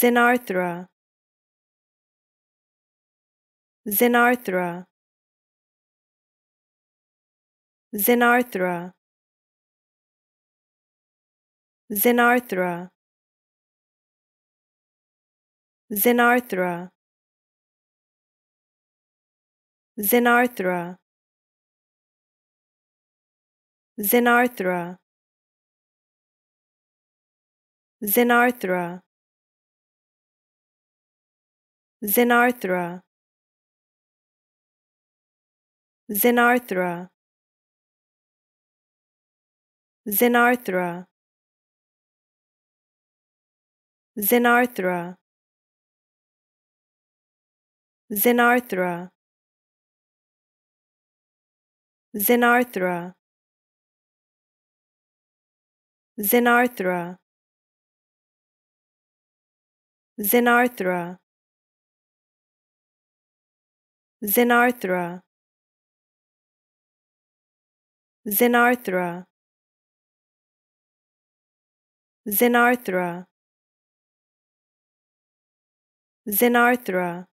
Zenarthra Zenarthra Zenarthra Zenarthra Zenarthra Zenarthra Zenarthra Zenarthra Zenarthra Zenarthra Zenarthra Zenarthra Zenarthra Zenarthra Zenarthra Zenarthra Zenarthra Zenarthra Zenarthra Zenarthra